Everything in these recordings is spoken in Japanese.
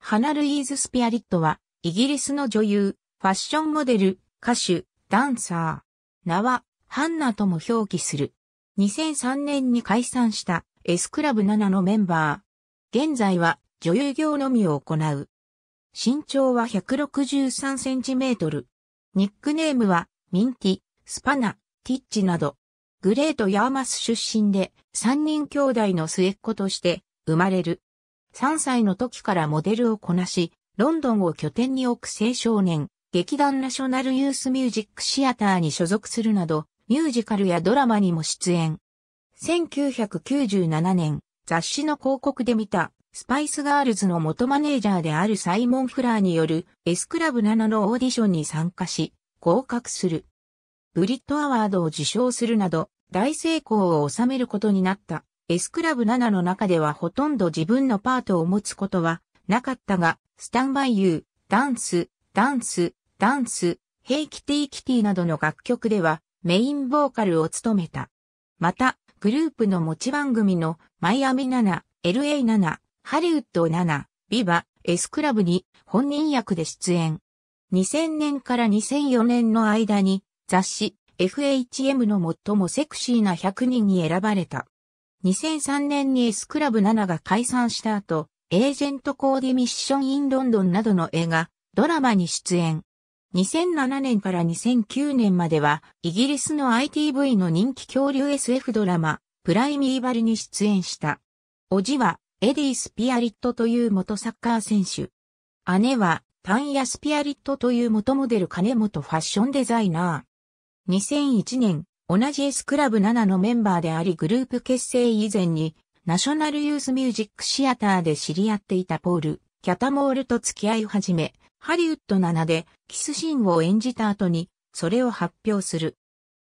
ハナ・ルイーズ・スピアリットは、イギリスの女優、ファッションモデル、歌手、ダンサー。名は、ハンナとも表記する。2003年に解散した S クラブ7のメンバー。現在は、女優業のみを行う。身長は163センチメートル。ニックネームは、ミンティ、スパナ、ティッチなど。グレート・ヤーマス出身で、3人兄弟の末っ子として、生まれる。3歳の時からモデルをこなし、ロンドンを拠点に置く青少年、劇団ナショナルユースミュージックシアターに所属するなど、ミュージカルやドラマにも出演。1997年、雑誌の広告で見た、スパイスガールズの元マネージャーであるサイモン・フラーによる S クラブ7のオーディションに参加し、合格する。ブリットアワードを受賞するなど、大成功を収めることになった。S クラブ7の中ではほとんど自分のパートを持つことはなかったが、スタンバイユー、ダンス、ダンス、ダンス、ヘイキティキティなどの楽曲ではメインボーカルを務めた。また、グループの持ち番組のマイアミ7、LA7、ハリウッド7、ビバ、S クラブに本人役で出演。2000年から2004年の間に雑誌 FHM の最もセクシーな100人に選ばれた。2003年に S クラブ7が解散した後、エージェントコーディミッションインロンドンなどの映画、ドラマに出演。2007年から2009年までは、イギリスの ITV の人気恐竜 SF ドラマ、プライミーバルに出演した。おじは、エディ・スピアリットという元サッカー選手。姉は、タンヤ・スピアリットという元モデル金本ファッションデザイナー。2001年、同じ S クラブ7のメンバーでありグループ結成以前に、ナショナルユースミュージックシアターで知り合っていたポール、キャタモールと付き合い始め、ハリウッド7でキスシーンを演じた後に、それを発表する。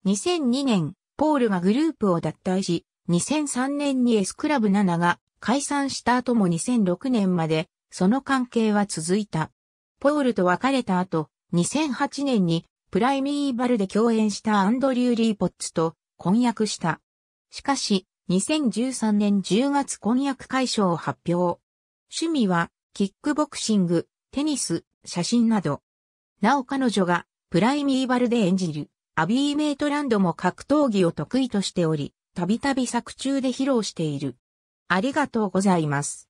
2002年、ポールがグループを脱退し、2003年に S クラブ7が解散した後も2006年まで、その関係は続いた。ポールと別れた後、2008年にプライミーバルで共演したアンドリュー・リーポッツと婚約した。しかし、2013年10月婚約解消を発表。趣味は、キックボクシング、テニス、写真など。なお彼女が、プライミーバルで演じる、アビー・メイトランドも格闘技を得意としており、たびたび作中で披露している。ありがとうございます。